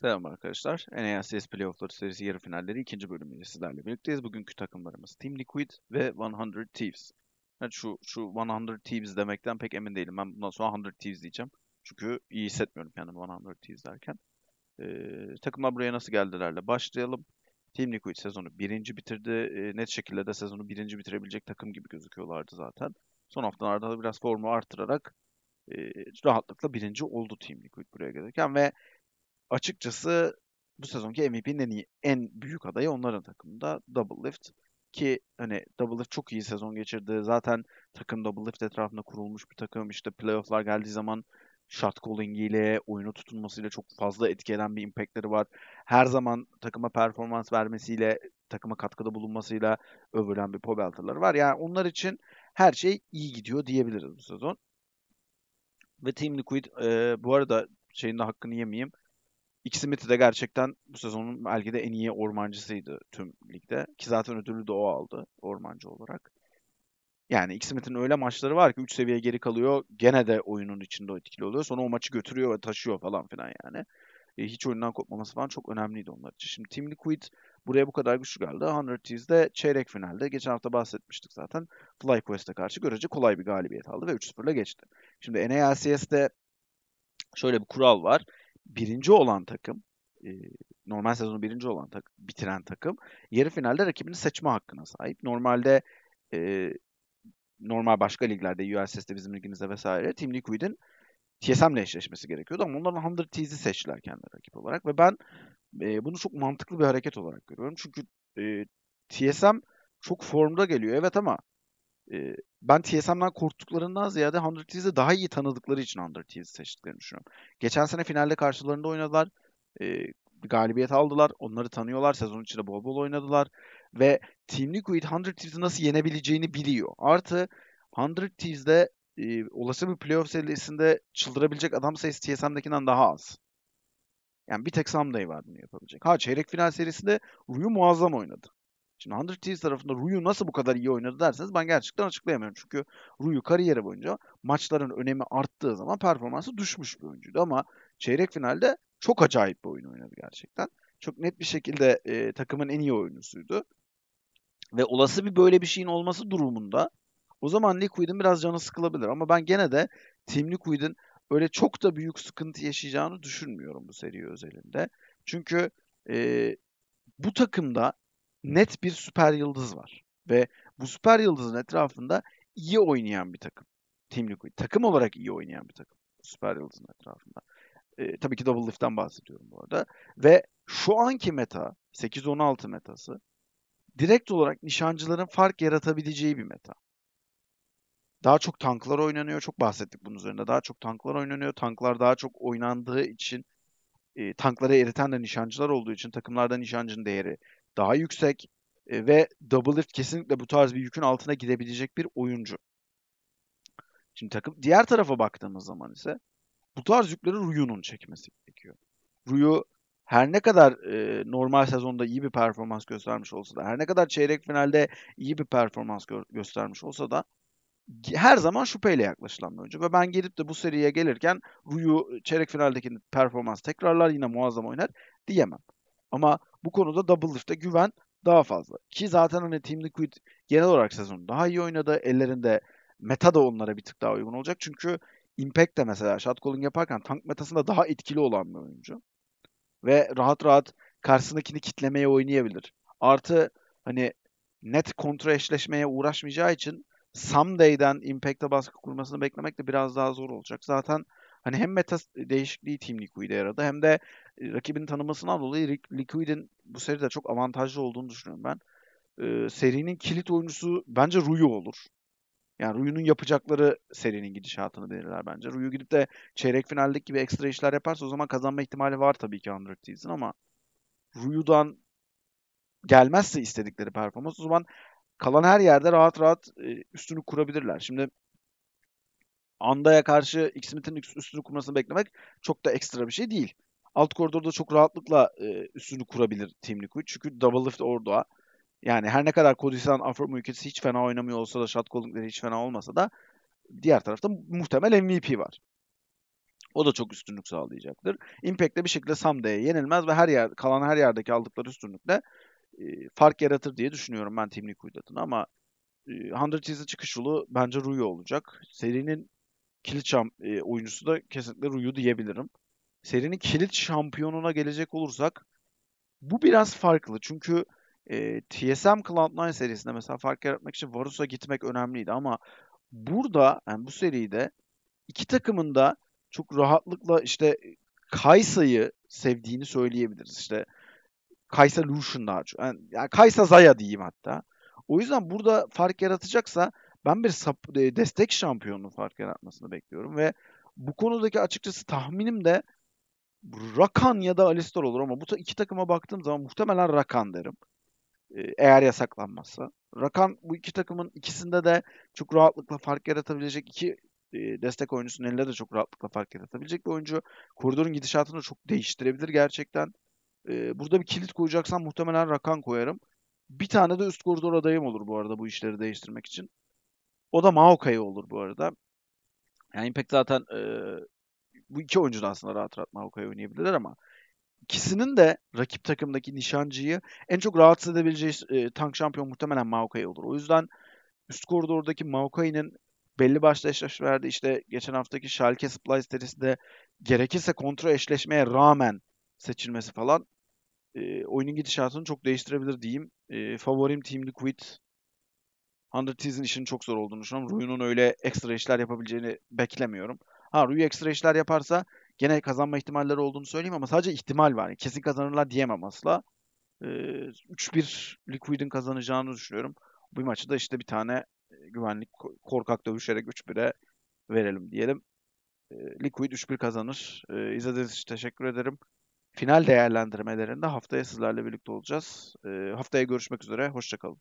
Selam arkadaşlar. NACS Playoff'ları serisi yarı finalleri ikinci bölümüyle sizlerle birlikteyiz. Bugünkü takımlarımız Team Liquid ve 100 Thieves. Yani şu, şu 100 Thieves demekten pek emin değilim. Ben bundan sonra 100 Thieves diyeceğim. Çünkü iyi hissetmiyorum kendimi 100 Thieves derken. Ee, takımlar buraya nasıl geldilerle başlayalım. Team Liquid sezonu birinci bitirdi. E, net şekilde de sezonu birinci bitirebilecek takım gibi gözüküyorlardı zaten. Son haftalarda da biraz formu artırarak e, rahatlıkla birinci oldu Team Liquid buraya gelirken ve açıkçası bu sezonki MVP'nin en iyi, en büyük adayı onların takımında Double Lift ki hani Double Lift çok iyi sezon geçirdi. Zaten takım Double Lift etrafında kurulmuş bir takım. İşte playoff'lar geldiği zaman shot ile oyunu tutunmasıyla çok fazla etki bir impactleri var. Her zaman takıma performans vermesiyle, takıma katkıda bulunmasıyla övülen bir Pobelter'ları var. Yani onlar için her şey iyi gidiyor diyebiliriz bu sezon. Ve Team Liquid e, bu arada şeyin de hakkını yemeyeyim. İkisi Smith'i de gerçekten bu sezonun belki de en iyi ormancısıydı tüm ligde. Ki zaten ödülü de o aldı ormancı olarak. Yani X Smith'in öyle maçları var ki 3 seviye geri kalıyor. Gene de oyunun içinde etkili oluyor. Sonra o maçı götürüyor ve taşıyor falan filan yani. E, hiç oyundan kopmaması falan çok önemliydi onlar için. Şimdi Team Liquid buraya bu kadar güçlü geldi. 100 Teas'de çeyrek finalde geçen hafta bahsetmiştik zaten. FlyQuest'e karşı görece kolay bir galibiyet aldı ve 3-0'la geçti. Şimdi NALCS'de şöyle bir kural var birinci olan takım e, normal sezonu birinci olan takım, bitiren takım yarı finalde rakibini seçme hakkına sahip. Normalde e, normal başka liglerde USS'de bizim ligimizde vesaire Team Liquid'in ile eşleşmesi gerekiyordu ama onların 100 T's'i seçtiler kendi rakip olarak ve ben e, bunu çok mantıklı bir hareket olarak görüyorum. Çünkü e, TSM çok formda geliyor evet ama ee, ben TSM'den korktuklarından ziyade 100 Thieves'i daha iyi tanıdıkları için 100 Thieves'i seçtiklerini düşünüyorum. Geçen sene finalde karşılarında oynadılar. E, galibiyet aldılar. Onları tanıyorlar. Sezon içinde bol bol oynadılar. Ve Team Liquid 100 Thieves'i nasıl yenebileceğini biliyor. Artı 100 Thieves'de e, olası bir playoff serisinde çıldırabilecek adam sayısı TSM'dekinden daha az. Yani bir tek Samday var bunu yapabilecek. Ha çeyrek final serisinde Ryu muazzam oynadı. Şimdi 100 Thieves tarafında Ruyu nasıl bu kadar iyi oynadı derseniz ben gerçekten açıklayamıyorum. Çünkü Ruyu kariyeri boyunca maçların önemi arttığı zaman performansı düşmüş bir oyuncuydu. Ama çeyrek finalde çok acayip bir oyun oynadı gerçekten. Çok net bir şekilde e, takımın en iyi oyuncusuydu. Ve olası bir böyle bir şeyin olması durumunda o zaman Liquid'in biraz canı sıkılabilir. Ama ben gene de Team Liquid'in böyle çok da büyük sıkıntı yaşayacağını düşünmüyorum bu seri özelinde. Çünkü e, bu takımda net bir süper yıldız var. Ve bu süper yıldızın etrafında iyi oynayan bir takım. Team Liquid. Takım olarak iyi oynayan bir takım. Süper yıldızın etrafında. E, tabii ki Double Lift'ten bahsediyorum bu arada. Ve şu anki meta, 8-16 metası direkt olarak nişancıların fark yaratabileceği bir meta. Daha çok tanklar oynanıyor. Çok bahsettik bunun üzerinde. Daha çok tanklar oynanıyor. Tanklar daha çok oynandığı için e, tankları eriten de nişancılar olduğu için takımlarda nişancının değeri daha yüksek e, ve Doublelift kesinlikle bu tarz bir yükün altına gidebilecek bir oyuncu. Şimdi takım diğer tarafa baktığımız zaman ise bu tarz yükleri Ruyu'nun çekmesi gerekiyor. Ruyu her ne kadar e, normal sezonda iyi bir performans göstermiş olsa da, her ne kadar çeyrek finalde iyi bir performans gö- göstermiş olsa da her zaman şüpheyle yaklaşılan bir oyuncu. Ve ben gelip de bu seriye gelirken Ruyu çeyrek finaldeki performans tekrarlar yine muazzam oynar diyemem. Ama bu konuda double lift'te güven daha fazla. Ki zaten hani Team Liquid genel olarak sezonu daha iyi oynadı. Ellerinde meta da onlara bir tık daha uygun olacak. Çünkü Impact de mesela shot calling yaparken tank metasında daha etkili olan bir oyuncu. Ve rahat rahat karşısındakini kitlemeye oynayabilir. Artı hani net kontra eşleşmeye uğraşmayacağı için Someday'den Impact'e baskı kurmasını beklemek de biraz daha zor olacak. Zaten Hani hem meta değişikliği Team Liquid'e yaradı hem de e, rakibin tanımasından dolayı Liquid'in bu seride çok avantajlı olduğunu düşünüyorum ben. Ee, serinin kilit oyuncusu bence Ruyu olur. Yani Ruyu'nun yapacakları serinin gidişatını belirler bence. Ruyu gidip de çeyrek finaldeki gibi ekstra işler yaparsa o zaman kazanma ihtimali var tabii ki Android Thieves'in ama Ruyu'dan gelmezse istedikleri performans o zaman kalan her yerde rahat rahat e, üstünü kurabilirler. Şimdi Anda'ya karşı X-Smith'in üstünü kurmasını beklemek çok da ekstra bir şey değil. Alt koridorda çok rahatlıkla e, üstünü kurabilir Tim Liquid. Çünkü double lift orada. Yani her ne kadar Kodisa'nın Afro ülkesi hiç fena oynamıyor olsa da shot calling'leri hiç fena olmasa da diğer tarafta muhtemel MVP var. O da çok üstünlük sağlayacaktır. Impact'te bir şekilde Samdeye yenilmez ve her yer kalan her yerdeki aldıkları üstünlükle e, fark yaratır diye düşünüyorum ben Team Liquid adına ama e, 100 Cheese'e çıkış yolu bence Rui olacak. Serinin Kiliçam e, oyuncusu da kesinlikle Ryu diyebilirim. Serinin kilit şampiyonuna gelecek olursak bu biraz farklı. Çünkü e, TSM Cloud9 serisinde mesela fark yaratmak için Varus'a gitmek önemliydi ama burada yani bu seride iki takımın da çok rahatlıkla işte Kaysa'yı sevdiğini söyleyebiliriz. İşte Kaysa Lucian daha çok. Yani, yani Kaysa Zaya diyeyim hatta. O yüzden burada fark yaratacaksa ben bir sap- e, destek şampiyonunun fark yaratmasını bekliyorum ve bu konudaki açıkçası tahminim de Rakan ya da Alistar olur ama bu iki takıma baktığım zaman muhtemelen Rakan derim. E, eğer yasaklanmazsa. Rakan bu iki takımın ikisinde de çok rahatlıkla fark yaratabilecek iki e, destek oyuncusunun elinde de çok rahatlıkla fark yaratabilecek bir oyuncu. Koridorun gidişatını çok değiştirebilir gerçekten. Burada bir kilit koyacaksam muhtemelen Rakan koyarım. Bir tane de üst koridor adayım olur bu arada bu işleri değiştirmek için. O da Maokai olur bu arada. Yani Impact zaten e, bu iki oyuncu da aslında rahat rahat Maokai oynayabilirler ama ikisinin de rakip takımdaki nişancıyı en çok rahatsız edebileceği e, tank şampiyon muhtemelen Maokai olur. O yüzden üst koridordaki Maokai'nin belli başlı eşleşmelerde işte geçen haftaki Schalke Supply serisinde gerekirse kontrol eşleşmeye rağmen seçilmesi falan e, oyunun gidişatını çok değiştirebilir diyeyim. E, favorim Team Liquid Underteas'in işinin çok zor olduğunu düşünüyorum. Ruyu'nun öyle ekstra işler yapabileceğini beklemiyorum. Ha Ruyu ekstra işler yaparsa gene kazanma ihtimalleri olduğunu söyleyeyim ama sadece ihtimal var. Yani kesin kazanırlar diyemem asla. Ee, 3-1 Liquid'in kazanacağını düşünüyorum. Bu maçı da işte bir tane e, güvenlik korkak dövüşerek 3-1'e verelim diyelim. Ee, Liquid 3-1 kazanır. Ee, İzlediğiniz için teşekkür ederim. Final değerlendirmelerinde haftaya sizlerle birlikte olacağız. Ee, haftaya görüşmek üzere. Hoşçakalın.